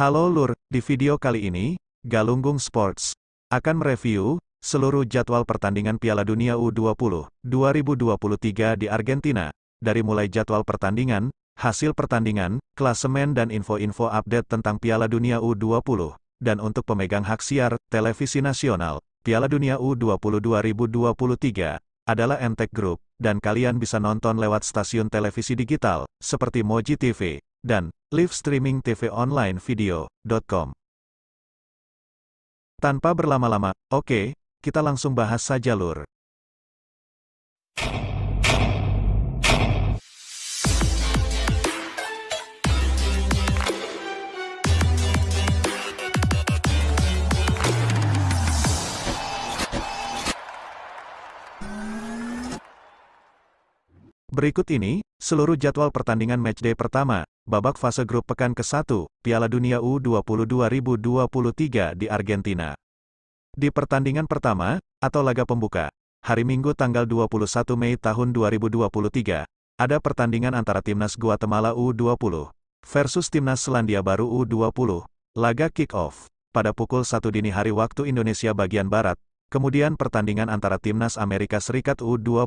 Halo Lur, di video kali ini, Galunggung Sports akan mereview seluruh jadwal pertandingan Piala Dunia U20 2023 di Argentina, dari mulai jadwal pertandingan, hasil pertandingan, klasemen dan info-info update tentang Piala Dunia U20, dan untuk pemegang hak siar televisi nasional, Piala Dunia U20 2023 adalah Entek Group, dan kalian bisa nonton lewat stasiun televisi digital, seperti Moji TV, dan live streaming TV online video.com. Tanpa berlama-lama, oke, okay, kita langsung bahas saja lur. Berikut ini, seluruh jadwal pertandingan matchday pertama, babak fase grup pekan ke-1, Piala Dunia U20 2023 di Argentina. Di pertandingan pertama, atau laga pembuka, hari Minggu tanggal 21 Mei tahun 2023, ada pertandingan antara Timnas Guatemala U20 versus Timnas Selandia Baru U20, laga kick-off, pada pukul 1 dini hari waktu Indonesia bagian Barat, kemudian pertandingan antara Timnas Amerika Serikat U20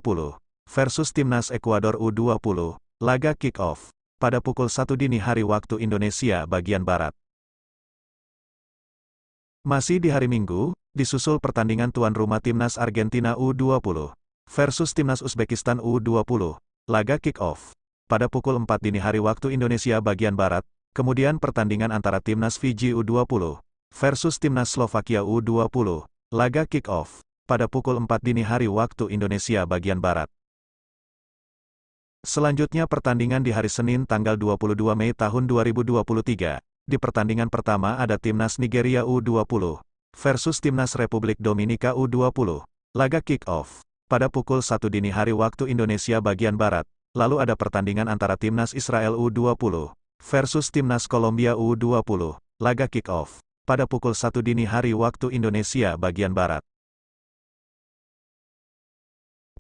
versus Timnas Ekuador U20, laga kick-off, pada pukul 1 dini hari waktu Indonesia bagian Barat. Masih di hari Minggu, disusul pertandingan tuan rumah Timnas Argentina U20 versus Timnas Uzbekistan U20, laga kick-off. Pada pukul 4 dini hari waktu Indonesia bagian Barat, kemudian pertandingan antara Timnas Fiji U20 versus Timnas Slovakia U20, laga kick-off. Pada pukul 4 dini hari waktu Indonesia bagian Barat. Selanjutnya pertandingan di hari Senin tanggal 22 Mei tahun 2023. Di pertandingan pertama ada Timnas Nigeria U20 versus Timnas Republik Dominika U20. Laga kick-off pada pukul 1 dini hari waktu Indonesia bagian Barat. Lalu ada pertandingan antara Timnas Israel U20 versus Timnas Kolombia U20. Laga kick-off pada pukul 1 dini hari waktu Indonesia bagian Barat.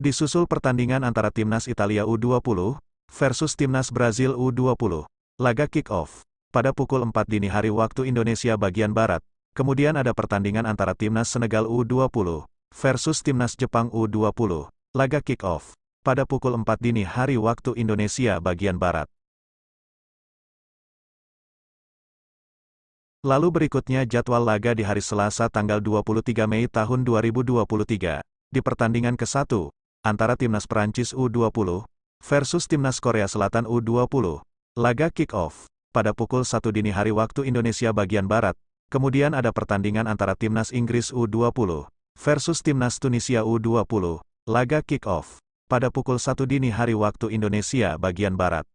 Disusul pertandingan antara timnas Italia U20 versus timnas Brazil U20. Laga kick-off pada pukul 4 dini hari waktu Indonesia bagian barat. Kemudian ada pertandingan antara timnas Senegal U20 versus timnas Jepang U20. Laga kick-off pada pukul 4 dini hari waktu Indonesia bagian barat. Lalu berikutnya jadwal laga di hari Selasa tanggal 23 Mei tahun 2023. Di pertandingan ke-1, antara timnas Prancis U20 versus timnas Korea Selatan U20. Laga kick-off pada pukul 1 dini hari waktu Indonesia bagian barat. Kemudian ada pertandingan antara timnas Inggris U20 versus timnas Tunisia U20. Laga kick-off pada pukul 1 dini hari waktu Indonesia bagian barat.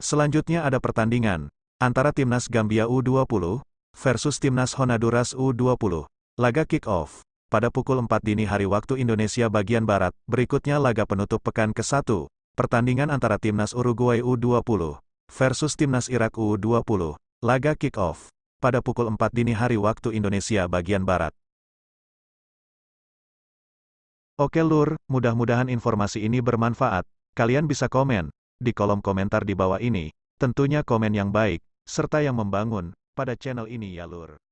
Selanjutnya ada pertandingan antara timnas Gambia U20 versus timnas Honduras U20. Laga kick-off pada pukul 4 dini hari waktu Indonesia bagian Barat, berikutnya laga penutup pekan ke-1, pertandingan antara Timnas Uruguay U20 versus Timnas Irak U20, laga kick-off, pada pukul 4 dini hari waktu Indonesia bagian Barat. Oke lur, mudah-mudahan informasi ini bermanfaat. Kalian bisa komen di kolom komentar di bawah ini, tentunya komen yang baik, serta yang membangun, pada channel ini ya lur.